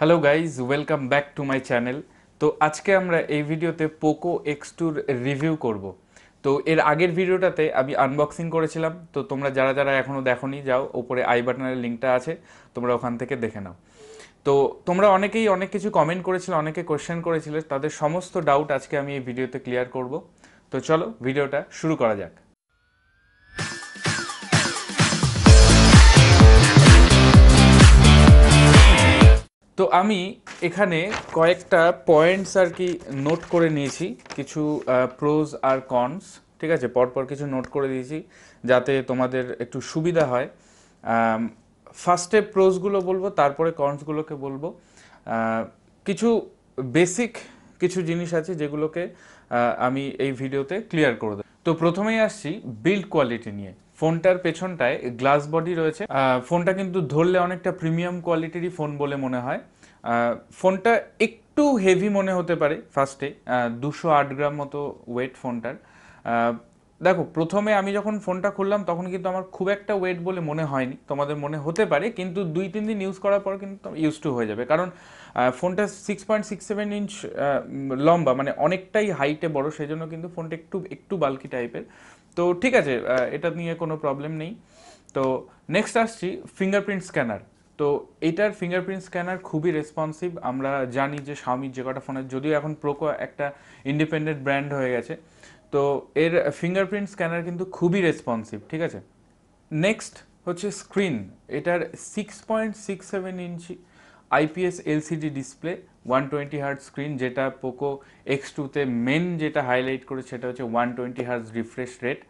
hello guys welcome back to my channel তো আজকে আমরা এই ভিডিওতে পোকো এক্স টুর রিভিউ করব তো এর আগের ভিডিওটাতে আমি আনবক্সিং করেছিলাম তো তোমরা যারা যারা এখনও দেখোনি যাও ওপরে আই বাটনের লিঙ্কটা আছে তোমরা ওখান থেকে দেখে নাও তো তোমরা অনেকেই অনেক কিছু কমেন্ট করেছিলে অনেকে কোয়েশ্চেন করেছিলে তাদের সমস্ত ডাউট আজকে আমি এই ভিডিওতে ক্লিয়ার করব তো চলো ভিডিওটা শুরু করা যাক তো আমি এখানে কয়েকটা পয়েন্টস আর কি নোট করে নিয়েছি কিছু প্রোজ আর কনস ঠিক আছে পরপর কিছু নোট করে দিয়েছি যাতে তোমাদের একটু সুবিধা হয় ফার্স্টে প্রোজগুলো বলবো তারপরে কনসগুলোকে বলবো কিছু বেসিক কিছু জিনিস আছে যেগুলোকে আমি এই ভিডিওতে ক্লিয়ার করে দেবো তো প্রথমেই আসছি বিল্ড কোয়ালিটি নিয়ে ফোনটার পেছনটায় গ্লাস বডি রয়েছে ফোনটা কিন্তু ধরলে অনেকটা প্রিমিয়াম কোয়ালিটিরই ফোন বলে মনে হয় ফোনটা একটু হেভি মনে হতে পারে ফার্স্টে দুশো আট গ্রাম মতো ওয়েট ফোনটার দেখো প্রথমে আমি যখন ফোনটা খুললাম তখন কিন্তু আমার খুব একটা ওয়েট বলে মনে হয়নি তোমাদের মনে হতে পারে কিন্তু দুই তিন দিন ইউজ করার পর কিন্তু ইউজ টু হয়ে যাবে কারণ ফোনটা six point six seven inch লম্বা মানে অনেকটাই হাইটে বড় সেই জন্য কিন্তু ফোনটা একটু একটু বাল্কি টাইপের তো ঠিক আছে এটা নিয়ে কোনো প্রবলেম নেই তো নেক্সট আসছি ফিঙ্গারপ্রিন্ট স্ক্যানার তো এটার ফিঙ্গারপ্রিন্ট স্ক্যানার খুবই রেসপন্সিভ আমরা জানি যে স্বামীর যে কটা ফোনের যদিও এখন প্রোকো একটা ইন্ডিপেন্ডেন্ট ব্র্যান্ড হয়ে গেছে তো এর ফিঙ্গারপ্রিন্ট স্ক্যানার কিন্তু খুবই রেসপন্সিভ ঠিক আছে নেক্সট হচ্ছে স্ক্রিন এটার six point six seven inch IPS LCD display one twenty hertz screen যেটা পোকো এক্স টুতে মেন যেটা হাইলাইট করে সেটা হচ্ছে one twenty hertz refresh rate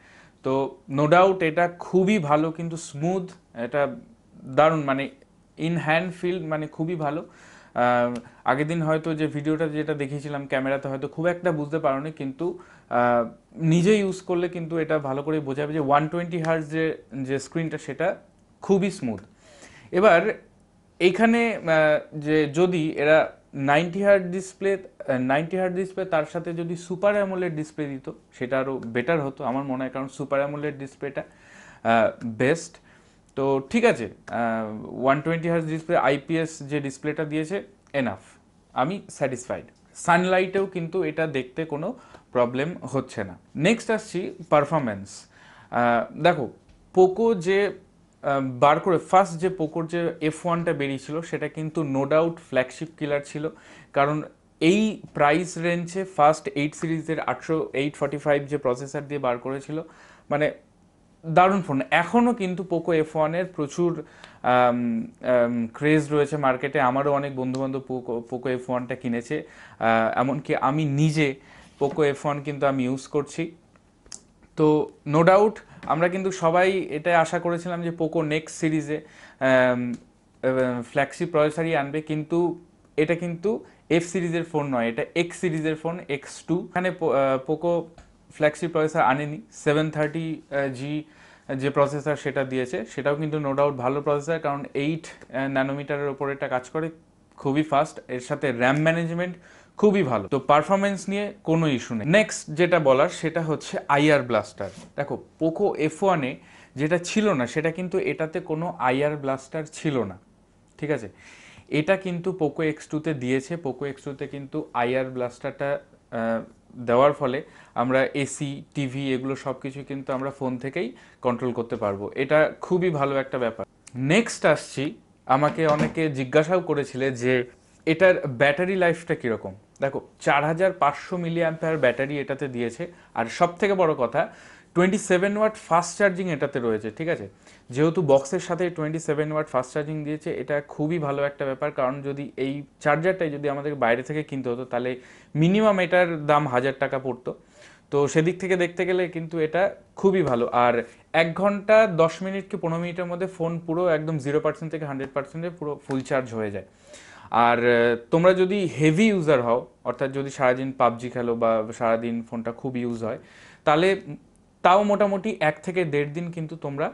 তো নো ডাউট এটা খুবই ভালো কিন্তু স্মুথ এটা দারুণ মানে ইন হ্যান্ড ফিল্ড মানে খুবই ভালো আগের দিন হয়তো যে ভিডিওটা যেটা দেখিয়েছিলাম ক্যামেরাতে হয়তো খুব একটা বুঝতে পারোনি কিন্তু নিজে ইউজ করলে কিন্তু এটা ভালো করে বোঝা যাবে যে ওয়ান টোয়েন্টি হার্স যে যে স্ক্রিনটা সেটা খুবই স্মুথ এবার এইখানে যে যদি এরা ninety hertz display ninety hertz display তার সাথে যদি সুপার অ্যামোলেড ডিসপ্লে দিত সেটা আরও বেটার হতো আমার মনে হয় কারণ সুপার অ্যামোলেড ডিসপ্লেটা বেস্ট তো ঠিক আছে one twenty hertz display IPS যে ডিসপ্লেটা দিয়েছে এনাফ আমি স্যাটিসফাইড সানলাইটেও কিন্তু এটা দেখতে কোনো প্রবলেম হচ্ছে না নেক্সট আসছি পারফরমেন্স দেখো পোকো যে বার করে ফার্স্ট যে পোকোর যে এফ ওয়ানটা বেরিয়েছিল সেটা কিন্তু নো ডাউট ফ্ল্যাগশিপ কিলার ছিল কারণ এই প্রাইস রেঞ্জে ফার্স্ট এইট সিরিজের আটশো এইট ফর্টি ফাইভ যে প্রসেসর দিয়ে বার করেছিল মানে দারুণ ফোন এখনও কিন্তু পোকো এফ ওয়ানের প্রচুর ক্রেজ রয়েছে মার্কেটে আমারও অনেক বন্ধুবান্ধব পোকো পোকো এফ ওয়ানটা কিনেছে এমনকি আমি নিজে পোকো এফ ওয়ান কিন্তু আমি ইউজ করছি তো নো ডাউট আমরা কিন্তু সবাই এটাই আশা করেছিলাম যে পোকো নেক্সট সিরিজে ফ্ল্যাক্সি প্রসেসারই আনবে কিন্তু এটা কিন্তু এফ সিরিজের ফোন নয় এটা এক্স সিরিজের ফোন এক্স টু এখানে পোকো ফ্ল্যাক্সি প্রসেসার আনেনি সেভেন থার্টি জি যে প্রসেসার সেটা দিয়েছে সেটাও কিন্তু নো ডাউট ভালো প্রসেসার কারণ এইট ন্যানোমিটারের ওপর এটা কাজ করে খুবই ফাস্ট এর সাথে র্যাম ম্যানেজমেন্ট খুবই ভালো তো পারফরমেন্স নিয়ে কোনো ইস্যু নেই নেক্সট যেটা বলার সেটা হচ্ছে আইআর ব্লাস্টার দেখো পোকো এফ ওয়ানে যেটা ছিল না সেটা কিন্তু এটাতে কোনো আইআর ব্লাস্টার ছিল না ঠিক আছে এটা কিন্তু পোকো এক্স টুতে দিয়েছে পোকো এক্স টুতে কিন্তু আইআর ব্লাস্টারটা দেওয়ার ফলে আমরা এসি টিভি এগুলো সব কিছু কিন্তু আমরা ফোন থেকেই কন্ট্রোল করতে পারবো এটা খুবই ভালো একটা ব্যাপার নেক্সট আসছি আমাকে অনেকে জিজ্ঞাসাও করেছিলে যে এটার ব্যাটারি লাইফটা কীরকম দেখো চার হাজার পাঁচশো মিলি অ্যাম্পেয়ার ব্যাটারি এটাতে দিয়েছে আর সব থেকে বড় কথা twenty seven watt fast charging এটাতে রয়েছে ঠিক আছে যেহেতু বক্সের সাথে twenty seven watt fast charging দিয়েছে এটা খুবই ভালো একটা ব্যাপার কারণ যদি এই চার্জারটাই যদি আমাদের বাইরে থেকে কিনতে হতো তাহলে মিনিমাম এটার দাম হাজার টাকা পড়তো তো সেদিক থেকে দেখতে গেলে কিন্তু এটা খুবই ভালো আর এক ঘন্টা দশ মিনিট কি পনেরো মিনিটের মধ্যে ফোন পুরো একদম জিরো পার্সেন্ট থেকে হান্ড্রেড পার্সেন্টে পুরো ফুল চার্জ হয়ে যায় আর তোমরা যদি হেভি ইউজার হও অর্থাৎ যদি সারাদিন পাবজি খেলো বা সারাদিন ফোনটা খুব ইউজ হয় তাহলে তাও মোটামুটি এক থেকে দেড় দিন কিন্তু তোমরা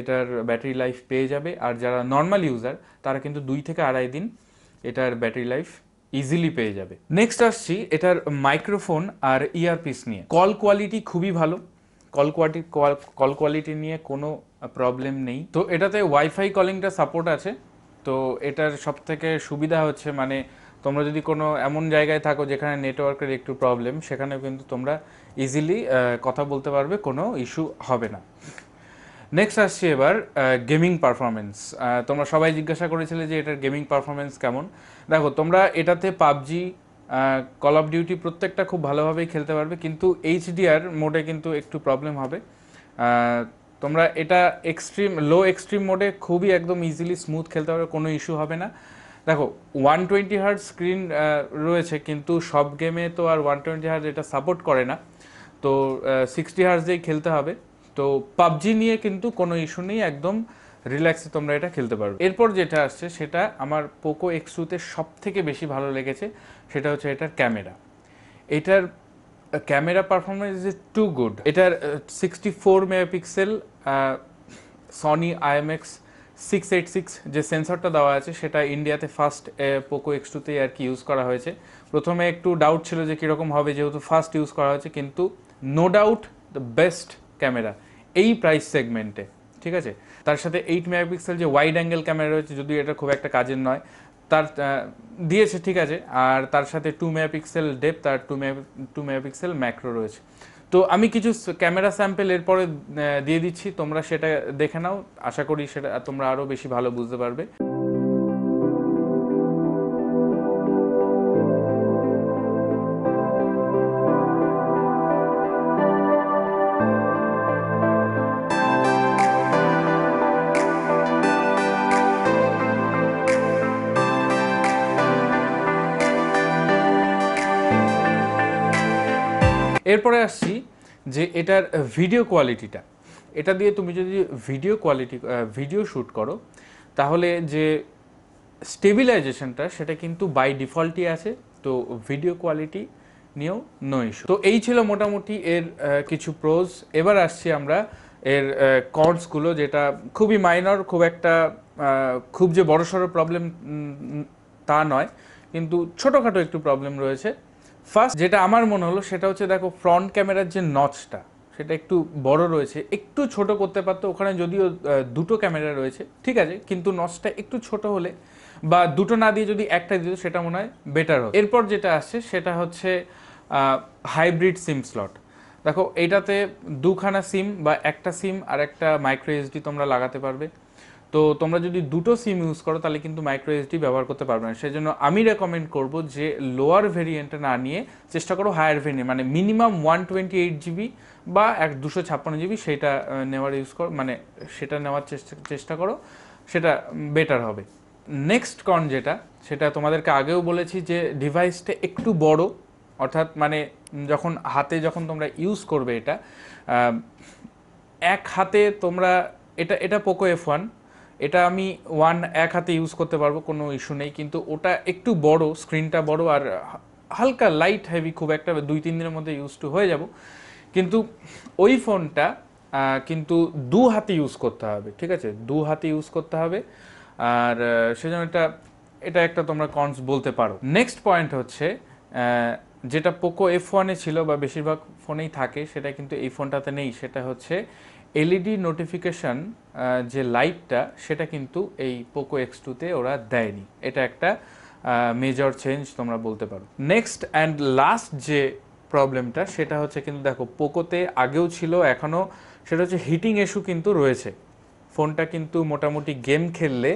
এটার ব্যাটারি লাইফ পেয়ে যাবে আর যারা নর্মাল ইউজার তারা কিন্তু দুই থেকে আড়াই দিন এটার ব্যাটারি লাইফ ইজিলি পেয়ে যাবে নেক্সট আসছি এটার মাইক্রোফোন আর ইয়ারপিস নিয়ে কল কোয়ালিটি খুবই ভালো কল কোয়ালিটি কল কোয়ালিটি নিয়ে কোনো প্রবলেম নেই তো এটাতে ওয়াইফাই কলিংটা সাপোর্ট আছে তো এটার সব থেকে সুবিধা হচ্ছে মানে তোমরা যদি কোনো এমন জায়গায় থাকো যেখানে নেটওয়ার্কের একটু প্রবলেম সেখানেও কিন্তু তোমরা ইজিলি কথা বলতে পারবে কোনো ইস্যু হবে না নেক্সট আসছি এবার গেমিং পারফরমেন্স তোমরা সবাই জিজ্ঞাসা করেছিলে যে এটার গেমিং পারফরমেন্স কেমন দেখো তোমরা এটাতে পাবজি কল অফ ডিউটি প্রত্যেকটা খুব ভালোভাবেই খেলতে পারবে কিন্তু এইচডিআর মোডে কিন্তু একটু প্রবলেম হবে তোমরা এটা এক্সট্রিম লো এক্সট্রিম মোডে খুবই একদম ইজিলি স্মুথ খেলতে পারবে কোনো ইস্যু হবে না দেখো ওয়ান টোয়েন্টি হার্ট স্ক্রিন রয়েছে কিন্তু সব গেমে তো আর ওয়ান টোয়েন্টি হার্ট এটা সাপোর্ট করে না তো সিক্সটি হার্স দিয়েই খেলতে হবে তো পাবজি নিয়ে কিন্তু কোনো ইস্যু নেই একদম রিল্যাক্সে তোমরা এটা খেলতে পারবে এরপর যেটা আসছে সেটা আমার পোকো এক্স টুতে সব থেকে বেশি ভালো লেগেছে সেটা হচ্ছে এটার ক্যামেরা এটার camera performance is too good এটার sixty four megapixel Sony IMX six eight six যে সেন্সরটা দেওয়া আছে সেটা ইন্ডিয়াতে ফার্স্ট পোকো এক্স টুতেই আর কি ইউজ করা হয়েছে প্রথমে একটু ডাউট ছিল যে কীরকম হবে যেহেতু ফার্স্ট ইউজ করা হয়েছে কিন্তু no doubt the best camera এই প্রাইস সেগমেন্টে ঠিক আছে তার সাথে এইট মেগাপিক্সেল যে ওয়াইড অ্যাঙ্গেল ক্যামেরা রয়েছে যদি এটা খুব একটা কাজের নয় তার দিয়েছে ঠিক আছে আর তার সাথে টু মেগাপিক্সেল ডেপ তার two mega two megapixel macro রয়েছে তো আমি কিছু ক্যামেরা স্যাম্পেল এরপরে দিয়ে দিচ্ছি তোমরা সেটা দেখে নাও আশা করি সেটা তোমরা আরও বেশি ভালো বুঝতে পারবে এরপরে আসছি যে এটার ভিডিও কোয়ালিটিটা এটা দিয়ে তুমি যদি ভিডিও কোয়ালিটি ভিডিও শ্যুট করো তাহলে যে স্টেবিলাইজেশনটা সেটা কিন্তু বাই ডিফল্টই আছে তো ভিডিও কোয়ালিটি নিয়েও নো তো এই ছিল মোটামুটি এর কিছু প্রোজ এবার আসছি আমরা এর কর্ডসগুলো যেটা খুবই মাইনর খুব একটা খুব যে বড়সড় প্রবলেম তা নয় কিন্তু ছোটোখাটো একটু প্রবলেম রয়েছে ফার্স্ট যেটা আমার মনে হলো সেটা হচ্ছে দেখো ফ্রন্ট ক্যামেরার যে নচটা সেটা একটু বড় রয়েছে একটু ছোট করতে পারতো ওখানে যদিও দুটো ক্যামেরা রয়েছে ঠিক আছে কিন্তু নচটা একটু ছোট হলে বা দুটো না দিয়ে যদি একটা দিত সেটা মনে হয় বেটার হতো এরপর যেটা আসছে সেটা হচ্ছে হাইব্রিড সিম স্লট দেখো এটাতে দুখানা সিম বা একটা সিম আর একটা মাইক্রো এসডি তোমরা লাগাতে পারবে তো তোমরা যদি দুটো সিম ইউজ করো তাহলে কিন্তু মাইক্রো এসডি ব্যবহার করতে পারবে না সেই জন্য আমি রেকমেন্ড করব যে লোয়ার ভেরিয়েন্টে না নিয়ে চেষ্টা করো হায়ার ভেরিয়েন্ট মানে minimum one twenty eight GB বা এক দুশো ছাপ্পান্ন জিবি সেটা নেওয়ার ইউজ করো মানে সেটা নেওয়ার চেষ্টা চেষ্টা করো সেটা বেটার হবে নেক্সট কন যেটা সেটা তোমাদেরকে আগেও বলেছি যে ডিভাইসটা একটু বড় অর্থাৎ মানে যখন হাতে যখন তোমরা ইউজ করবে এটা এক হাতে তোমরা এটা এটা পোকো এফ ওয়ান এটা আমি ওয়ান এক হাতে ইউজ করতে পারবো কোনো ইস্যু নেই কিন্তু ওটা একটু বড় স্ক্রিনটা বড় আর হালকা লাইট হেভি খুব একটা দুই তিন দিনের মধ্যে ইউজ টু হয়ে যাব কিন্তু ওই ফোনটা কিন্তু দু হাতে ইউজ করতে হবে ঠিক আছে দু হাতে ইউজ করতে হবে আর সেজন্য এটা এটা একটা তোমরা কনস বলতে পারো নেক্সট পয়েন্ট হচ্ছে যেটা পোকো এফ ওয়ানে ছিল বা বেশিরভাগ ফোনেই থাকে সেটা কিন্তু এই ফোনটাতে নেই সেটা হচ্ছে এলইডি নোটিফিকেশান e যে লাইটটা সেটা কিন্তু এই পোকো এক্স টুতে ওরা দেয়নি এটা একটা মেজর চেঞ্জ তোমরা বলতে পারো নেক্সট অ্যান্ড লাস্ট যে প্রবলেমটা সেটা হচ্ছে কিন্তু দেখো পোকোতে আগেও ছিল এখনও সেটা হচ্ছে হিটিং ইস্যু কিন্তু রয়েছে ফোনটা কিন্তু মোটামুটি গেম খেললে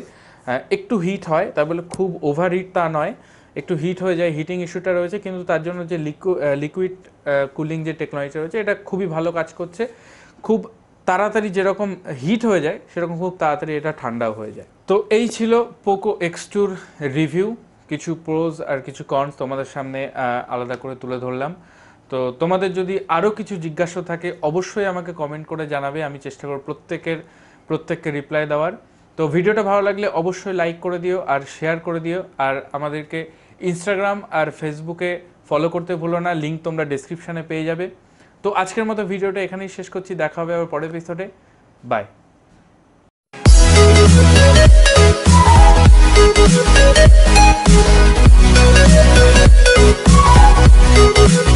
একটু হিট হয় তা বলে খুব ওভার হিট তা নয় একটু হিট হয়ে যায় হিটিং ইস্যুটা রয়েছে কিন্তু তার জন্য যে লিকুইড কুলিং যে টেকনোলজিটা রয়েছে এটা খুবই ভালো কাজ করছে খুব তাড়াতাড়ি যেরকম হিট হয়ে যায় সেরকম খুব তাড়াতাড়ি এটা ঠান্ডাও হয়ে যায় তো এই ছিল পোকো এক্স টুর রিভিউ কিছু প্রোজ আর কিছু কনস তোমাদের সামনে আলাদা করে তুলে ধরলাম তো তোমাদের যদি আরও কিছু জিজ্ঞাসা থাকে অবশ্যই আমাকে কমেন্ট করে জানাবে আমি চেষ্টা করব প্রত্যেকের প্রত্যেককে রিপ্লাই দেওয়ার তো ভিডিওটা ভালো লাগলে অবশ্যই লাইক করে দিও আর শেয়ার করে দিও আর আমাদেরকে ইনস্টাগ্রাম আর ফেসবুকে ফলো করতে ভুলো না লিঙ্ক তোমরা ডিসক্রিপশানে পেয়ে যাবে তো আজকের মতো ভিডিওটা এখানেই শেষ করছি দেখা হবে আবার পরের এপিসোডে বাই